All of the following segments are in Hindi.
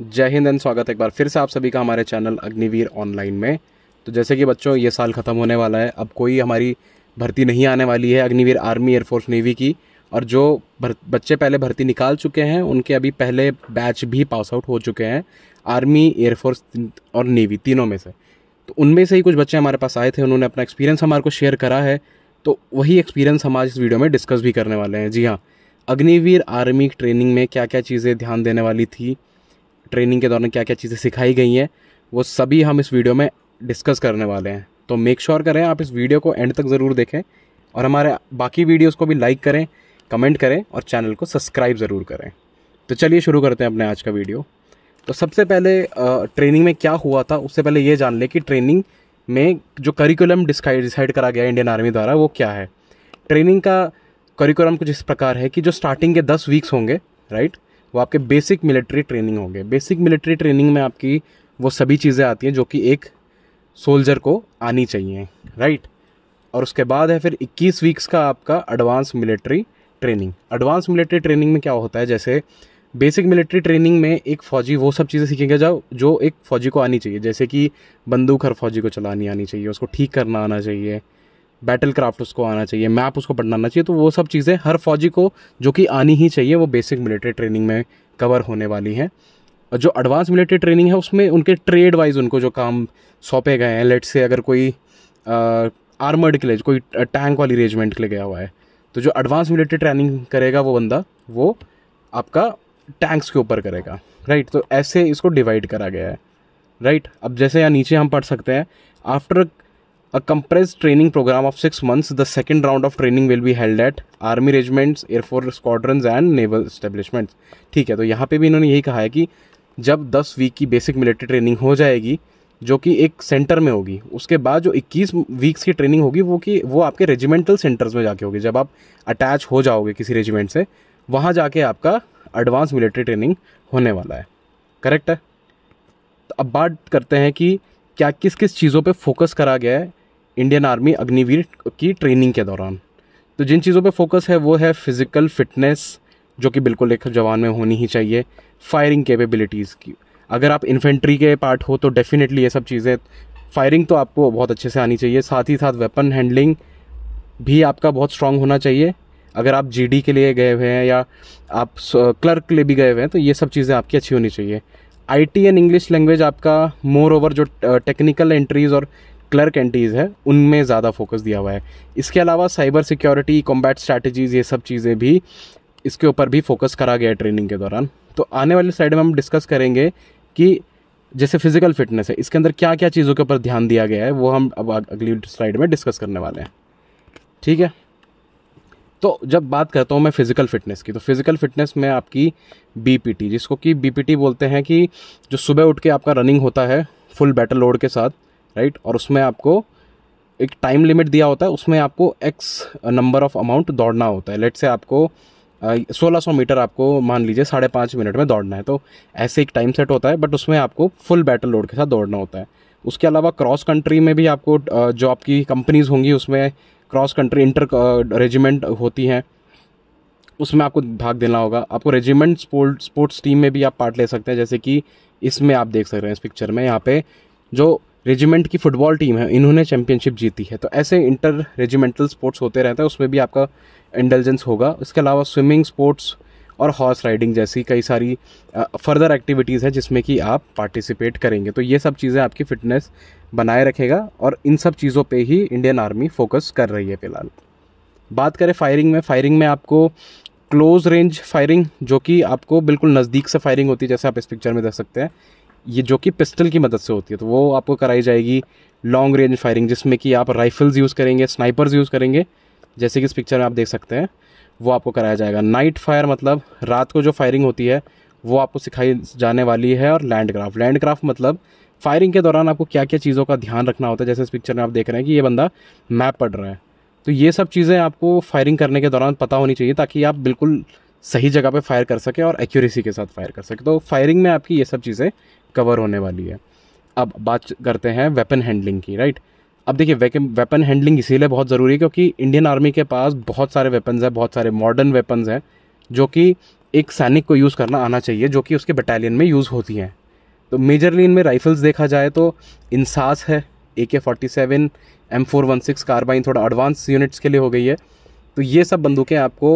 जय हिंद एंड स्वागत है एक बार फिर से आप सभी का हमारे चैनल अग्निवीर ऑनलाइन में तो जैसे कि बच्चों ये साल ख़त्म होने वाला है अब कोई हमारी भर्ती नहीं आने वाली है अग्निवीर आर्मी एयरफोर्स नेवी की और जो भर, बच्चे पहले भर्ती निकाल चुके हैं उनके अभी पहले बैच भी पास आउट हो चुके हैं आर्मी एयरफोर्स और नेवी तीनों में से तो उनमें से ही कुछ बच्चे हमारे पास आए थे उन्होंने अपना एक्सपीरियंस हमारे को शेयर करा है तो वही एक्सपीरियंस हम आज इस वीडियो में डिस्कस भी करने वाले हैं जी हाँ अग्निवीर आर्मी ट्रेनिंग में क्या क्या चीज़ें ध्यान देने वाली थी ट्रेनिंग के दौरान क्या क्या चीज़ें सिखाई गई हैं वो सभी हम इस वीडियो में डिस्कस करने वाले हैं तो मेक श्योर sure करें आप इस वीडियो को एंड तक ज़रूर देखें और हमारे बाकी वीडियोस को भी लाइक करें कमेंट करें और चैनल को सब्सक्राइब ज़रूर करें तो चलिए शुरू करते हैं अपने आज का वीडियो तो सबसे पहले ट्रेनिंग में क्या हुआ था उससे पहले ये जान लें कि ट्रेनिंग में जो करिकुलम डिसाइड करा गया इंडियन आर्मी द्वारा वो क्या है ट्रेनिंग का करिकुलम कुछ इस प्रकार है कि जो स्टार्टिंग के दस वीक्स होंगे राइट वो आपके बेसिक मिलिट्री ट्रेनिंग होंगे बेसिक मिलिट्री ट्रेनिंग में आपकी वो सभी चीज़ें आती हैं जो कि एक सोल्जर को आनी चाहिए राइट और उसके बाद है फिर 21 वीक्स का आपका advance military training advance military training में क्या होता है जैसे बेसिक मिलिट्री ट्रेनिंग में एक फ़ौजी वो सब चीज़ें सीखेगा जो जो एक फ़ौजी को आनी चाहिए जैसे कि बंदूक हर फौजी को चलानी आनी चाहिए उसको ठीक करना आना चाहिए बैटल क्राफ्ट उसको आना चाहिए मैप उसको पढ़ना आना चाहिए तो वो सब चीज़ें हर फौजी को जो कि आनी ही चाहिए वो बेसिक मिलिट्री ट्रेनिंग में कवर होने वाली हैं और जो एडवांस मिलिट्री ट्रेनिंग है उसमें उनके ट्रेड वाइज उनको जो काम सौंपे गए हैं लेट से अगर कोई आर्मर्ड के लिए कोई टैंक वाली रेजमेंट के लिए गया हुआ है तो जो एडवांस मिलिट्री ट्रेनिंग करेगा वो बंदा वो आपका टैंक्स के ऊपर करेगा राइट तो ऐसे इसको डिवाइड करा गया है राइट अब जैसे यहाँ नीचे हम पढ़ सकते हैं after A compressed training program of six months, the second round of training will be held at Army regiments, Air Force squadrons and naval establishments. ठीक है तो यहाँ पे भी इन्होंने यही कहा है कि जब 10 वीक की बेसिक मिलिट्री ट्रेनिंग हो जाएगी जो कि एक सेंटर में होगी उसके बाद जो 21 वीक्स की ट्रेनिंग होगी वो कि वो आपके रेजिमेंटल सेंटर्स में जाके होगी जब आप अटैच हो जाओगे किसी रेजिमेंट से वहाँ जाके आपका एडवांस मिलिट्री ट्रेनिंग होने वाला है करेक्ट है तो अब बात करते हैं कि क्या किस किस चीज़ों पे फोकस करा गया है इंडियन आर्मी अग्निवीर की ट्रेनिंग के दौरान तो जिन चीज़ों पे फोकस है वो है फिज़िकल फिटनेस जो कि बिल्कुल एक जवान में होनी ही चाहिए फायरिंग कैपेबिलिटीज़ की अगर आप इन्फेंट्री के पार्ट हो तो डेफिनेटली ये सब चीज़ें फायरिंग तो आपको बहुत अच्छे से आनी चाहिए साथ ही साथ वेपन हैंडलिंग भी आपका बहुत स्ट्रांग होना चाहिए अगर आप जीडी के लिए गए हुए हैं या आप क्लर्क के लिए भी गए हुए हैं तो ये सब चीज़ें आपकी अच्छी होनी चाहिए I T and English language आपका मोर ओवर जो टेक्निकल एंट्रीज़ और क्लर्क एंटीज़ है उनमें ज़्यादा फोकस दिया हुआ है इसके अलावा साइबर सिक्योरिटी कॉम्बैट स्ट्रैटेजीज़ ये सब चीज़ें भी इसके ऊपर भी फोकस करा गया है ट्रेनिंग के दौरान तो आने वाली साइड में हम डिस्कस करेंगे कि जैसे फिजिकल फिटनेस है इसके अंदर क्या क्या चीज़ों के ऊपर ध्यान दिया गया है वो हम अब अगली स्लाइड में डिस्कस करने वाले हैं ठीक है तो जब बात करता हूँ मैं फ़िज़िकल फ़िटनेस की तो फ़िज़िकल फ़िटनेस में आपकी बीपीटी जिसको कि बीपीटी बोलते हैं कि जो सुबह उठ के आपका रनिंग होता है फुल बैटल लोड के साथ राइट और उसमें आपको एक टाइम लिमिट दिया होता है उसमें आपको एक्स नंबर ऑफ अमाउंट दौड़ना होता है लेट से आपको uh, सोलह सौ मीटर आपको मान लीजिए साढ़े पाँच मिनट में दौड़ना है तो ऐसे एक टाइम सेट होता है बट उसमें आपको फुल बैटल लोड के साथ दौड़ना होता है उसके अलावा क्रॉस कंट्री में भी आपको जो आपकी कंपनीज़ होंगी उसमें क्रॉस कंट्री इंटर रेजिमेंट होती हैं उसमें आपको भाग देना होगा आपको रेजिमेंट स्पोर्ट स्पोर्ट्स टीम में भी आप पार्ट ले सकते हैं जैसे कि इसमें आप देख सक रहे हैं इस पिक्चर में यहाँ पे जो रेजिमेंट की फुटबॉल टीम है इन्होंने चैंपियनशिप जीती है तो ऐसे इंटर रेजिमेंटल स्पोर्ट्स होते रहते हैं उसमें भी आपका इंटेलिजेंस होगा इसके अलावा स्विमिंग स्पोर्ट्स और हॉर्स राइडिंग जैसी कई सारी फर्दर एक्टिविटीज़ हैं जिसमें कि आप पार्टिसिपेट करेंगे तो ये सब चीज़ें आपकी फ़िटनेस बनाए रखेगा और इन सब चीज़ों पे ही इंडियन आर्मी फोकस कर रही है फ़िलहाल बात करें फायरिंग में फायरिंग में आपको क्लोज रेंज फायरिंग जो कि आपको बिल्कुल नज़दीक से फायरिंग होती है जैसे आप इस पिक्चर में देख सकते हैं ये जो कि पिस्टल की मदद से होती है तो वो आपको कराई जाएगी लॉन्ग रेंज फायरिंग जिसमें कि आप राइफल्स यूज़ करेंगे स्नाइपर्स यूज़ करेंगे जैसे कि इस पिक्चर में आप देख सकते हैं वो आपको कराया जाएगा नाइट फायर मतलब रात को जो फायरिंग होती है वो आपको सिखाई जाने वाली है और लैंड क्राफ्ट लैंड क्राफ्ट मतलब फायरिंग के दौरान आपको क्या क्या चीज़ों का ध्यान रखना होता है जैसे इस पिक्चर में आप देख रहे हैं कि ये बंदा मैप पढ़ रहा है तो ये सब चीज़ें आपको फायरिंग करने के दौरान पता होनी चाहिए ताकि आप बिल्कुल सही जगह पे फायर कर सके और एक्यूरेसी के साथ फायर कर सके तो फायरिंग में आपकी ये सब चीज़ें कवर होने वाली है अब बात करते हैं वेपन हैंडलिंग की राइट अब देखिए वेपन हैंडलिंग इसीलिए बहुत ज़रूरी है क्योंकि इंडियन आर्मी के पास बहुत सारे वेपन्स हैं बहुत सारे मॉडर्न वेपन्स हैं जो कि एक सैनिक को यूज़ करना आना चाहिए जो कि उसके बटालियन में यूज़ होती हैं तो मेजरली इनमें राइफल्स देखा जाए तो इंसास है A K forty seven M four one six carbine थोड़ा एडवांस यूनिट्स के लिए हो गई है तो ये सब बंदूकें आपको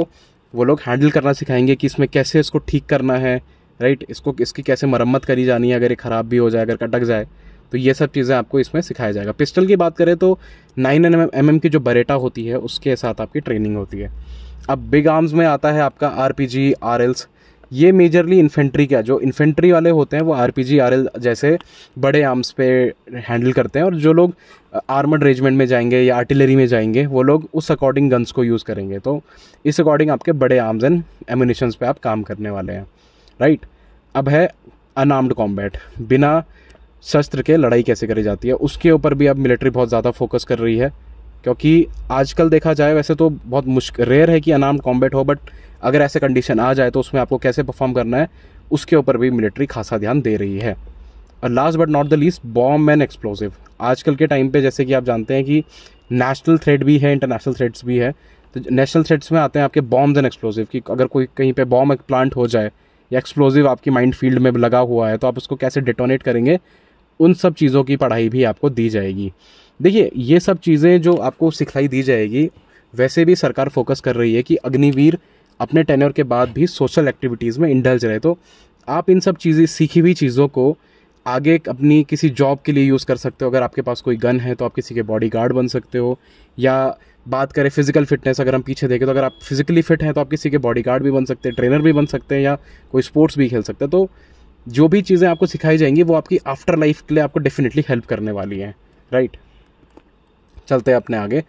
वो लोग हैंडल करना सिखाएंगे कि इसमें कैसे इसको ठीक करना है राइट इसको इसकी कैसे मरम्मत करी जानी है अगर ये ख़राब भी हो जाए अगर कटक जाए तो ये सब चीज़ें आपको इसमें सिखाया जाएगा पिस्टल की बात करें तो नाइन एम एम की जो बरेटा होती है उसके साथ आपकी ट्रेनिंग होती है अब बिग आर्म्स में आता है आपका R P G R Ls ये मेजरली इन्फेंट्री का जो इन्फेंट्री वाले होते हैं वो R P G R L जैसे बड़े आर्म्स पे हैंडल करते हैं और जो लोग आर्मड रेजमेंट में जाएंगे या आर्टिलरी में जाएंगे वो लोग उस अकॉर्डिंग गन्स को यूज़ करेंगे तो इस अकॉर्डिंग आपके बड़े आर्म्स एंड एमुनिशंस पर आप काम करने वाले हैं राइट अब है अनआर्म्ड कॉम्बैट बिना शस्त्र के लड़ाई कैसे करी जाती है उसके ऊपर भी अब मिलिट्री बहुत ज़्यादा फोकस कर रही है क्योंकि आजकल देखा जाए वैसे तो बहुत मुश्क रेयर है कि अनार्म कॉम्बैट हो बट अगर ऐसे कंडीशन आ जाए तो उसमें आपको कैसे परफॉर्म करना है उसके ऊपर भी मिलिट्री खासा ध्यान दे रही है और last but not the least bomb and explosive आजकल के टाइम पे जैसे कि आप जानते हैं कि नेशनल थ्रेड भी है इंटरनेशनल थ्रेड्स भी है तो नेशनल थ्रेड्स में आते हैं आपके बॉम्ब एंड एक्सप्लोसिव कि अगर कोई कहीं पे बॉम्ब प्लांट हो जाए एक्सप्लोजिव आपकी माइंड फील्ड में लगा हुआ है तो आप उसको कैसे डिटोनेट करेंगे उन सब चीज़ों की पढ़ाई भी आपको दी जाएगी देखिए ये सब चीज़ें जो आपको सिखलाई दी जाएगी वैसे भी सरकार फोकस कर रही है कि अग्निवीर अपने टेन्योर के बाद भी सोशल एक्टिविटीज़ में इंडल्ज रहे तो आप इन सब चीज़ें सीखी हुई चीज़ों को आगे अपनी किसी जॉब के लिए यूज़ कर सकते हो अगर आपके पास कोई गन है तो आप किसी के बॉडी गार्ड बन सकते हो या बात करें फिजिकल फिटनेस अगर हम पीछे देखें तो अगर आप फिजिकली फिट हैं तो आप किसी के बॉडी गार्ड भी बन सकते हैं ट्रेनर भी बन सकते हैं या कोई स्पोर्ट्स भी खेल सकते हैं तो जो भी चीज़ें आपको सिखाई जाएंगी वो आपकी आफ्टर लाइफ के लिए आपको डेफिनेटली हेल्प करने वाली हैं राइट चलते हैं अपने आगे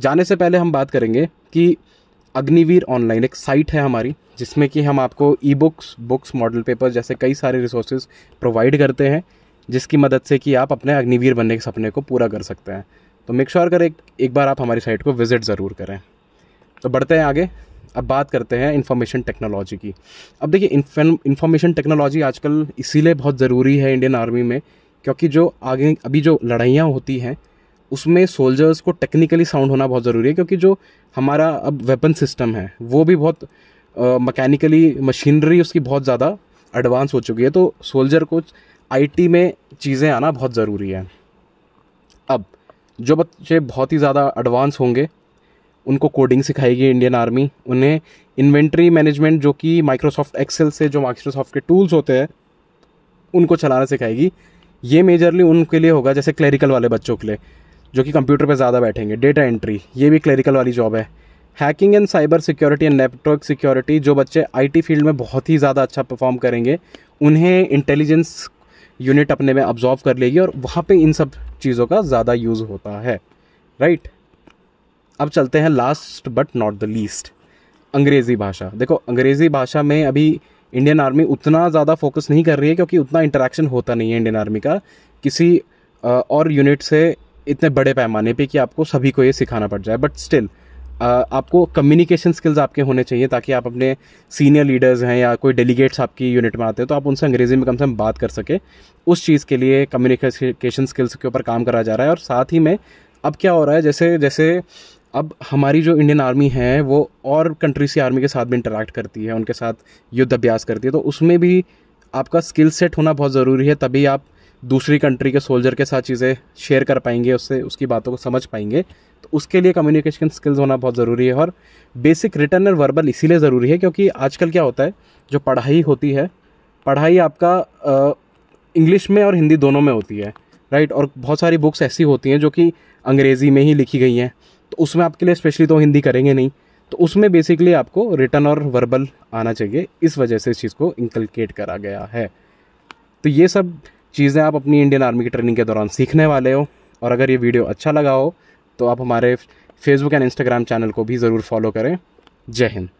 जाने से पहले हम बात करेंगे कि अग्निवीर ऑनलाइन एक साइट है हमारी जिसमें कि हम आपको e books books model paper जैसे कई सारे रिसोर्सेज प्रोवाइड करते हैं जिसकी मदद से कि आप अपने अग्निवीर बनने के सपने को पूरा कर सकते हैं तो मेक श्योर करें एक बार आप हमारी साइट को विज़िट ज़रूर करें तो बढ़ते हैं आगे अब बात करते हैं इन्फॉर्मेशन टेक्नोलॉजी की अब देखिए इन्फॉर्मेशन टेक्नोलॉजी आजकल इसीलिए बहुत ज़रूरी है इंडियन आर्मी में क्योंकि जो आगे अभी जो लड़ाइयाँ होती हैं उसमें सोल्जर्स को टेक्निकली साउंड होना बहुत ज़रूरी है क्योंकि जो हमारा अब वेपन सिस्टम है वो भी बहुत मकैनिकली मशीनरी उसकी बहुत ज़्यादा एडवांस हो चुकी है तो सोल्जर को आईटी में चीज़ें आना बहुत ज़रूरी है अब जो बच्चे बहुत ही ज़्यादा एडवांस होंगे उनको कोडिंग सिखाएगी इंडियन आर्मी उन्हें इन्वेंट्री मैनेजमेंट जो कि माइक्रोसॉफ्ट एक्सेल से जो माइक्रोसॉफ्ट के टूल्स होते हैं उनको चलाना सिखाएगी ये मेजरली उनके लिए होगा जैसे क्लैरिकल वाले बच्चों के लिए जो कि कंप्यूटर पर ज़्यादा बैठेंगे डेटा एंट्री ये भी क्लरिकल वाली जॉब है hacking and cyber security and network security जो बच्चे आईटी फील्ड में बहुत ही ज़्यादा अच्छा परफॉर्म करेंगे उन्हें इंटेलिजेंस यूनिट अपने में ऑब्जॉर्व कर लेगी और वहाँ पे इन सब चीज़ों का ज़्यादा यूज़ होता है राइट अब चलते हैं last but not the least अंग्रेज़ी भाषा देखो अंग्रेज़ी भाषा में अभी इंडियन आर्मी उतना ज़्यादा फोकस नहीं कर रही है क्योंकि उतना इंटरेक्शन होता नहीं है इंडियन आर्मी का किसी और यूनिट से इतने बड़े पैमाने पे कि आपको सभी को ये सिखाना पड़ जाए बट स्टिल आपको कम्युनिकेशन स्किल्स आपके होने चाहिए ताकि आप अपने सीनियर लीडर्स हैं या कोई डेलीगेट्स आपकी यूनिट में आते हैं तो आप उनसे अंग्रेज़ी में कम से कम बात कर सके उस चीज़ के लिए कम्युनिकेशन स्किल्स के ऊपर काम करा जा रहा है और साथ ही में अब क्या हो रहा है जैसे जैसे अब हमारी जो इंडियन आर्मी है वो और कंट्रीज की आर्मी के साथ भी इंटरेक्ट करती है उनके साथ युद्ध अभ्यास करती है तो उसमें भी आपका स्किल सेट होना बहुत ज़रूरी है तभी आप दूसरी कंट्री के सोल्जर के साथ चीज़ें शेयर कर पाएंगे उससे उसकी बातों को समझ पाएंगे तो उसके लिए कम्युनिकेशन स्किल्स होना बहुत ज़रूरी है और बेसिक रिटर्न और वर्बल इसीलिए ज़रूरी है क्योंकि आजकल क्या होता है जो पढ़ाई होती है पढ़ाई आपका इंग्लिश में और हिंदी दोनों में होती है राइट और बहुत सारी बुक्स ऐसी होती हैं जो कि अंग्रेज़ी में ही लिखी गई हैं तो उसमें आपके लिए स्पेशली तो हिंदी करेंगे नहीं तो उसमें बेसिकली आपको रिटर्न और वर्बल आना चाहिए इस वजह से इस चीज़ को इंकलकेट करा गया है तो ये सब चीज़ें आप अपनी इंडियन आर्मी की ट्रेनिंग के दौरान सीखने वाले हो और अगर ये वीडियो अच्छा लगा हो तो आप हमारे फेसबुक एंड इंस्टाग्राम चैनल को भी ज़रूर फॉलो करें जय हिंद